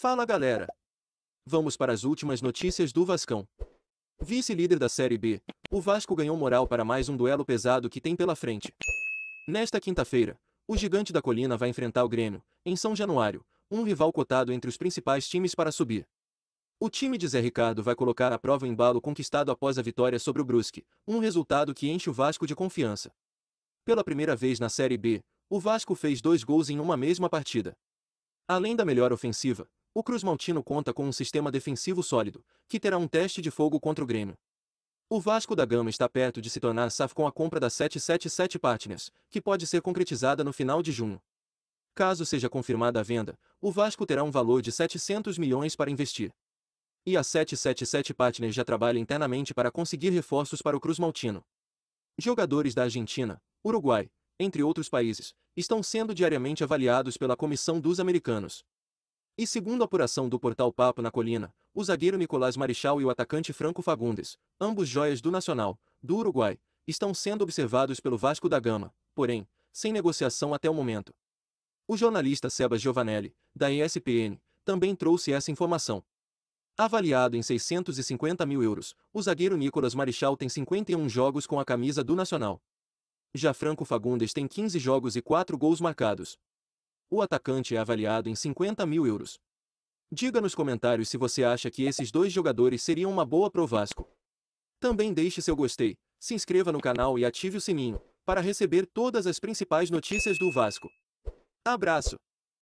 Fala galera! Vamos para as últimas notícias do Vascão. Vice-líder da Série B, o Vasco ganhou moral para mais um duelo pesado que tem pela frente. Nesta quinta-feira, o gigante da colina vai enfrentar o Grêmio, em São Januário, um rival cotado entre os principais times para subir. O time de Zé Ricardo vai colocar à prova o embalo conquistado após a vitória sobre o Brusque, um resultado que enche o Vasco de confiança. Pela primeira vez na Série B, o Vasco fez dois gols em uma mesma partida. Além da melhor ofensiva, o Cruzmaltino conta com um sistema defensivo sólido, que terá um teste de fogo contra o Grêmio. O Vasco da Gama está perto de se tornar SAF com a compra da 777 Partners, que pode ser concretizada no final de junho. Caso seja confirmada a venda, o Vasco terá um valor de 700 milhões para investir. E a 777 Partners já trabalha internamente para conseguir reforços para o Cruzmaltino. Jogadores da Argentina, Uruguai, entre outros países, estão sendo diariamente avaliados pela Comissão dos Americanos. E segundo a apuração do portal Papo na Colina, o zagueiro Nicolás Marichal e o atacante Franco Fagundes, ambos joias do Nacional, do Uruguai, estão sendo observados pelo Vasco da Gama, porém, sem negociação até o momento. O jornalista Seba Giovanelli, da ESPN, também trouxe essa informação. Avaliado em 650 mil euros, o zagueiro Nicolas Marichal tem 51 jogos com a camisa do Nacional. Já Franco Fagundes tem 15 jogos e 4 gols marcados. O atacante é avaliado em 50 mil euros. Diga nos comentários se você acha que esses dois jogadores seriam uma boa pro Vasco. Também deixe seu gostei, se inscreva no canal e ative o sininho, para receber todas as principais notícias do Vasco. Abraço!